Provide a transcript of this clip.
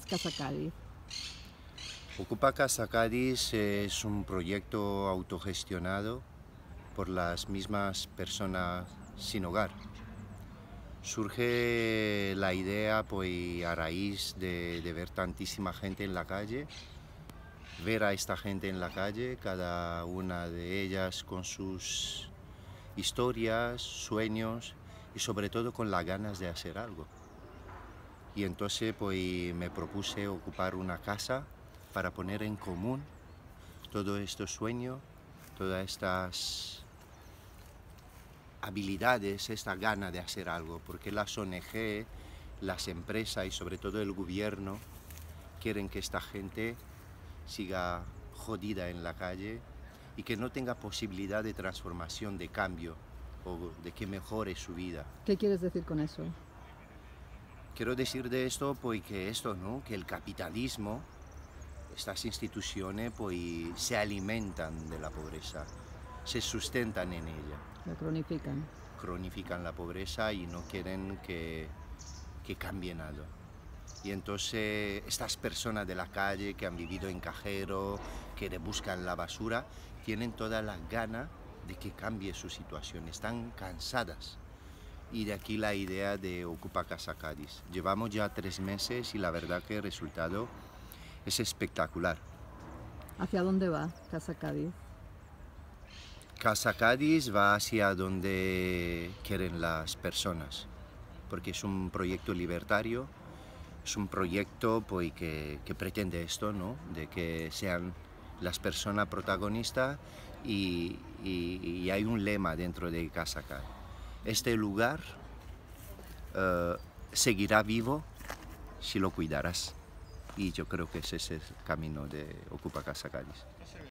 qué es Ocupa Casa Cádiz es un proyecto autogestionado por las mismas personas sin hogar. Surge la idea pues, a raíz de, de ver tantísima gente en la calle, ver a esta gente en la calle, cada una de ellas con sus historias, sueños y sobre todo con las ganas de hacer algo. Y entonces pues, me propuse ocupar una casa para poner en común todo este sueño, todas estas habilidades, esta gana de hacer algo, porque las ONG, las empresas y sobre todo el gobierno quieren que esta gente siga jodida en la calle y que no tenga posibilidad de transformación, de cambio o de que mejore su vida. ¿Qué quieres decir con eso? quiero decir de esto, pues que esto, ¿no? Que el capitalismo, estas instituciones, pues se alimentan de la pobreza, se sustentan en ella. La cronifican. Cronifican la pobreza y no quieren que, que cambie nada. Y entonces estas personas de la calle que han vivido en cajero, que buscan la basura, tienen toda la gana de que cambie su situación, están cansadas y de aquí la idea de Ocupa Casa Cádiz. Llevamos ya tres meses y la verdad que el resultado es espectacular. ¿Hacia dónde va Casa Cádiz? Casa Cádiz va hacia donde quieren las personas, porque es un proyecto libertario, es un proyecto pues, que, pretende esto, ¿no? de que sean las personas protagonistas y hay un lema dentro de Casa Cádiz este lugar eh, seguirá vivo si lo cuidarás. Y yo creo que ese es el camino de Ocupa Casa Cádiz.